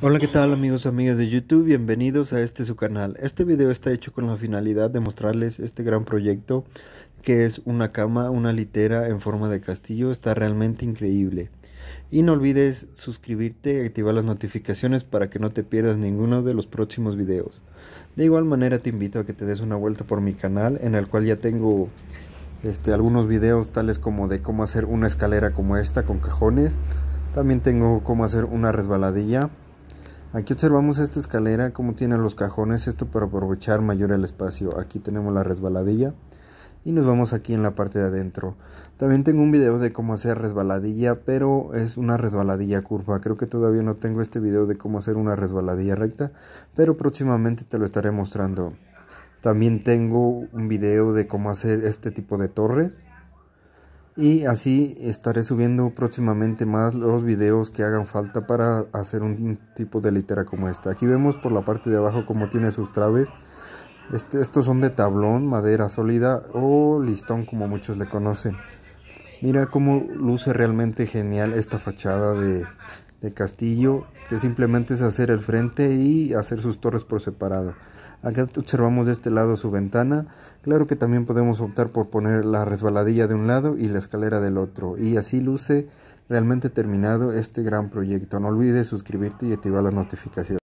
Hola qué tal amigos y amigas de YouTube, bienvenidos a este su canal. Este video está hecho con la finalidad de mostrarles este gran proyecto que es una cama, una litera en forma de castillo, está realmente increíble. Y no olvides suscribirte y activar las notificaciones para que no te pierdas ninguno de los próximos videos. De igual manera te invito a que te des una vuelta por mi canal en el cual ya tengo este, algunos videos tales como de cómo hacer una escalera como esta con cajones. También tengo cómo hacer una resbaladilla Aquí observamos esta escalera, cómo tiene los cajones, esto para aprovechar mayor el espacio. Aquí tenemos la resbaladilla y nos vamos aquí en la parte de adentro. También tengo un video de cómo hacer resbaladilla, pero es una resbaladilla curva. Creo que todavía no tengo este video de cómo hacer una resbaladilla recta, pero próximamente te lo estaré mostrando. También tengo un video de cómo hacer este tipo de torres y así estaré subiendo próximamente más los videos que hagan falta para hacer un tipo de litera como esta. Aquí vemos por la parte de abajo cómo tiene sus traves. Este, estos son de tablón, madera sólida o listón como muchos le conocen. Mira cómo luce realmente genial esta fachada de de castillo, que simplemente es hacer el frente y hacer sus torres por separado. Acá observamos de este lado su ventana. Claro que también podemos optar por poner la resbaladilla de un lado y la escalera del otro. Y así luce realmente terminado este gran proyecto. No olvides suscribirte y activar las notificaciones.